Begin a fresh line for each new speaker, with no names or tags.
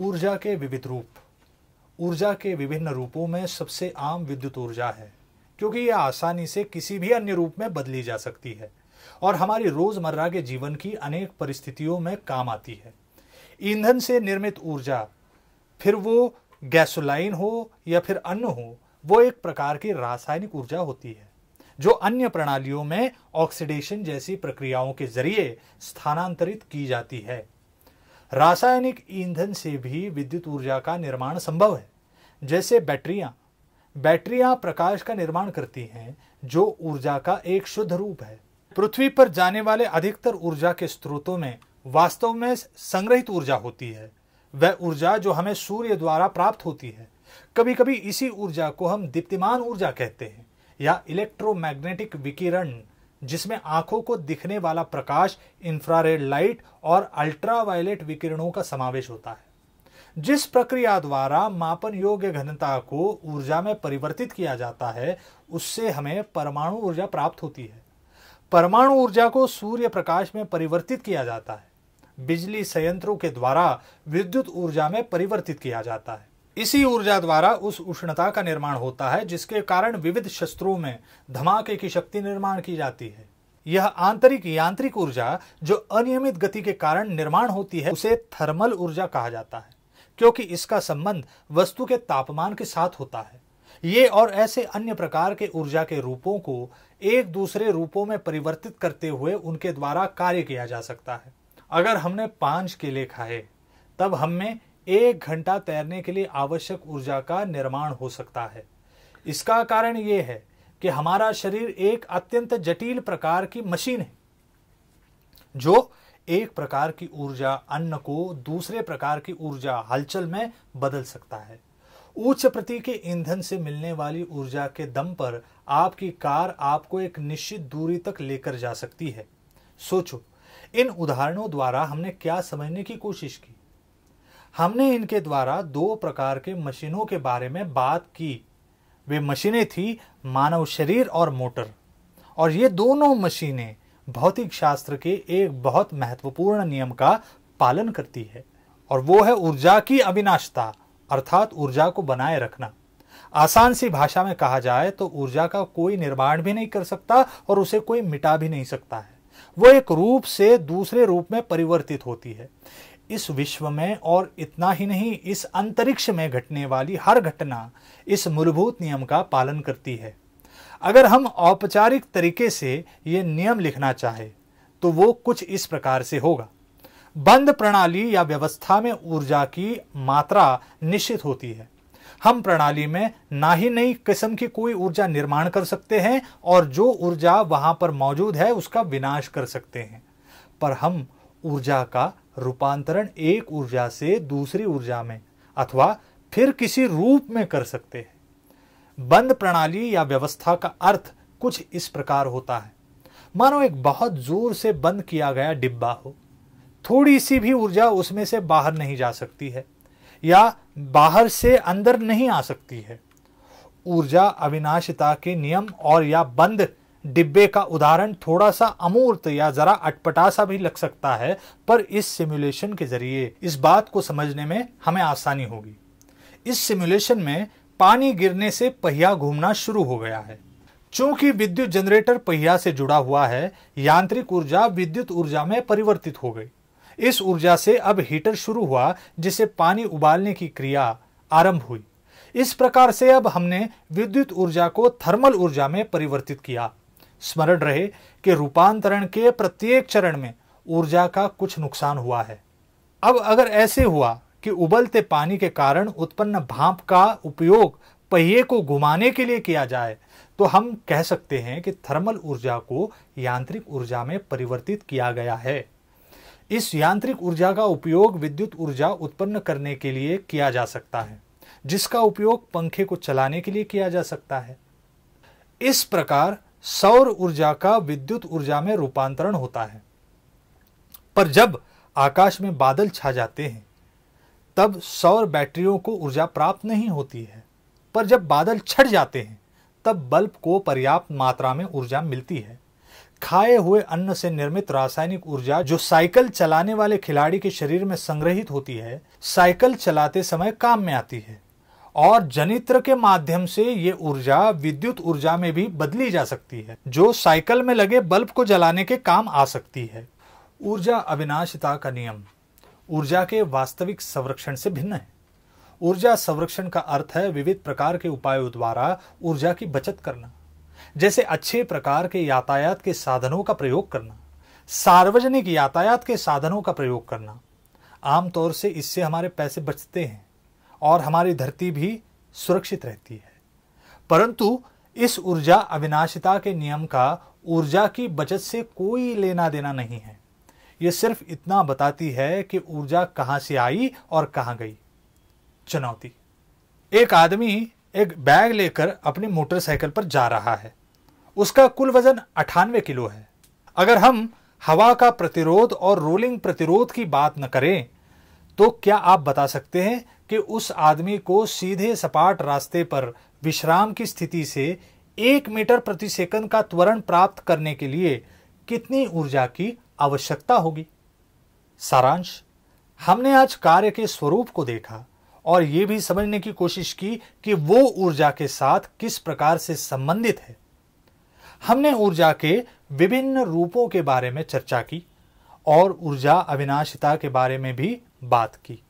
ऊर्जा के विविध रूप ऊर्जा के विभिन्न रूपों में सबसे आम विद्युत ऊर्जा है क्योंकि यह आसानी से किसी भी अन्य रूप में बदली जा सकती है और हमारी रोजमर्रा के जीवन की अनेक परिस्थितियों में काम आती है ईंधन से निर्मित ऊर्जा फिर वो गैसोलाइन हो या फिर अन्न हो वो एक प्रकार की रासायनिक ऊर्जा होती है जो अन्य प्रणालियों में ऑक्सीडेशन जैसी प्रक्रियाओं के जरिए स्थानांतरित की जाती है रासायनिक ईंधन से भी विद्युत ऊर्जा का निर्माण संभव है जैसे बैटरियां बैटरियां प्रकाश का निर्माण करती हैं जो ऊर्जा का एक शुद्ध रूप है पृथ्वी पर जाने वाले अधिकतर ऊर्जा के स्रोतों में वास्तव में संग्रहित ऊर्जा होती है वह ऊर्जा जो हमें सूर्य द्वारा प्राप्त होती है कभी कभी इसी ऊर्जा को हम दीप्तिमान ऊर्जा कहते हैं या इलेक्ट्रोमैग्नेटिक विकिरण जिसमें आंखों को दिखने वाला प्रकाश इंफ्रारेड लाइट और अल्ट्रावायलेट विकिरणों का समावेश होता है जिस प्रक्रिया द्वारा मापन योग्य घनता को ऊर्जा में परिवर्तित किया जाता है उससे हमें परमाणु ऊर्जा प्राप्त होती है परमाणु ऊर्जा को सूर्य प्रकाश में परिवर्तित किया जाता है बिजली संयंत्रों के द्वारा विद्युत ऊर्जा में परिवर्तित किया जाता है इसी ऊर्जा द्वारा उस उष्णता का निर्माण होता है जिसके कारण विविध शस्त्रों में धमाके की शक्ति निर्माण की जाती है यह आंतरिक यांत्रिक ऊर्जा जो अनियमित गति के कारण निर्माण होती है उसे थर्मल ऊर्जा कहा जाता है क्योंकि इसका संबंध वस्तु के तापमान के साथ होता है ये और ऐसे अन्य प्रकार के ऊर्जा के रूपों को एक दूसरे रूपों में परिवर्तित करते हुए उनके द्वारा कार्य किया जा सकता है अगर हमने पांच केले खाए तब हम में एक घंटा तैरने के लिए आवश्यक ऊर्जा का निर्माण हो सकता है इसका कारण यह है कि हमारा शरीर एक अत्यंत जटिल प्रकार की मशीन है जो एक प्रकार की ऊर्जा अन्न को दूसरे प्रकार की ऊर्जा हलचल में बदल सकता है उच्च प्रति के ईंधन से मिलने वाली ऊर्जा के दम पर आपकी कार आपको एक निश्चित दूरी तक लेकर जा सकती है सोचो इन उदाहरणों द्वारा हमने क्या समझने की कोशिश की हमने इनके द्वारा दो प्रकार के मशीनों के बारे में बात की वे मशीनें थी मानव शरीर और मोटर और ये दोनों मशीनें भौतिक शास्त्र के एक बहुत महत्वपूर्ण नियम का पालन करती है और वो है ऊर्जा की अविनाशता अर्थात ऊर्जा को बनाए रखना आसान सी भाषा में कहा जाए तो ऊर्जा का कोई निर्माण भी नहीं कर सकता और उसे कोई मिटा भी नहीं सकता है वो एक रूप से दूसरे रूप में परिवर्तित होती है इस विश्व में और इतना ही नहीं इस अंतरिक्ष में घटने वाली हर घटना इस मूलभूत नियम का पालन करती है अगर हम औपचारिक तरीके से ये नियम लिखना चाहे तो वो कुछ इस प्रकार से होगा बंद प्रणाली या व्यवस्था में ऊर्जा की मात्रा निश्चित होती है हम प्रणाली में ना ही नई किस्म की कोई ऊर्जा निर्माण कर सकते हैं और जो ऊर्जा वहां पर मौजूद है उसका विनाश कर सकते हैं पर हम ऊर्जा का रूपांतरण एक ऊर्जा से दूसरी ऊर्जा में अथवा फिर किसी रूप में कर सकते हैं बंद प्रणाली या व्यवस्था का अर्थ कुछ इस प्रकार होता है मानो एक बहुत जोर से बंद किया गया डिब्बा हो थोड़ी सी भी ऊर्जा उसमें से बाहर नहीं जा सकती है या बाहर से अंदर नहीं आ सकती है ऊर्जा अविनाशिता के नियम और या बंद डिब्बे का उदाहरण थोड़ा सा अमूर्त या जरा अटपटा सा भी लग सकता है पर इस सिमुलेशन के जरिए इस बात को समझने में हमें आसानी होगी इस सिमुलेशन में पानी गिरने से पहिया घूमना शुरू हो गया है चूंकि विद्युत जनरेटर पहिया से जुड़ा हुआ है यांत्रिक ऊर्जा विद्युत ऊर्जा में परिवर्तित हो गई इस ऊर्जा से अब हीटर शुरू हुआ जिसे पानी उबालने की क्रिया आरंभ हुई इस प्रकार से अब हमने विद्युत ऊर्जा को थर्मल ऊर्जा में परिवर्तित किया स्मरण रहे कि रूपांतरण के प्रत्येक चरण में ऊर्जा का कुछ नुकसान हुआ है अब अगर ऐसे हुआ कि उबलते पानी के कारण उत्पन्न भाप का उपयोग पहिए को घुमाने के लिए किया जाए तो हम कह सकते हैं कि थर्मल ऊर्जा को यांत्रिक ऊर्जा में परिवर्तित किया गया है इस यांत्रिक ऊर्जा का उपयोग विद्युत ऊर्जा उत्पन्न करने के लिए किया जा सकता है जिसका उपयोग पंखे को चलाने के लिए किया जा सकता है इस प्रकार सौर ऊर्जा का विद्युत ऊर्जा में रूपांतरण होता है पर जब आकाश में बादल छा जाते हैं तब सौर बैटरियों को ऊर्जा प्राप्त नहीं होती है पर जब बादल छट जाते हैं तब बल्ब को पर्याप्त मात्रा में ऊर्जा मिलती है खाए हुए अन्न से निर्मित रासायनिक ऊर्जा जो साइकिल चलाने वाले खिलाड़ी के शरीर में संग्रहित होती है साइकिल चलाते समय काम में आती है और जनित्र के माध्यम से ये ऊर्जा विद्युत ऊर्जा में भी बदली जा सकती है जो साइकिल में लगे बल्ब को जलाने के काम आ सकती है ऊर्जा अविनाशिता का नियम ऊर्जा के वास्तविक संरक्षण से भिन्न है ऊर्जा संरक्षण का अर्थ है विविध प्रकार के उपायों द्वारा ऊर्जा की बचत करना जैसे अच्छे प्रकार के यातायात के साधनों का प्रयोग करना सार्वजनिक यातायात के साधनों का प्रयोग करना आमतौर से इससे हमारे पैसे बचते हैं और हमारी धरती भी सुरक्षित रहती है परंतु इस ऊर्जा अविनाशिता के नियम का ऊर्जा की बचत से कोई लेना देना नहीं है यह सिर्फ इतना बताती है कि ऊर्जा कहां से आई और कहां गई चुनौती एक आदमी एक बैग लेकर अपनी मोटरसाइकिल पर जा रहा है उसका कुल वजन अठानवे किलो है अगर हम हवा का प्रतिरोध और रोलिंग प्रतिरोध की बात न करें तो क्या आप बता सकते हैं कि उस आदमी को सीधे सपाट रास्ते पर विश्राम की स्थिति से एक मीटर प्रति सेकंड का त्वरण प्राप्त करने के लिए कितनी ऊर्जा की आवश्यकता होगी सारांश हमने आज कार्य के स्वरूप को देखा और यह भी समझने की कोशिश की कि वो ऊर्जा के साथ किस प्रकार से संबंधित है हमने ऊर्जा के विभिन्न रूपों के बारे में चर्चा की और ऊर्जा अविनाशिता के बारे में भी बात की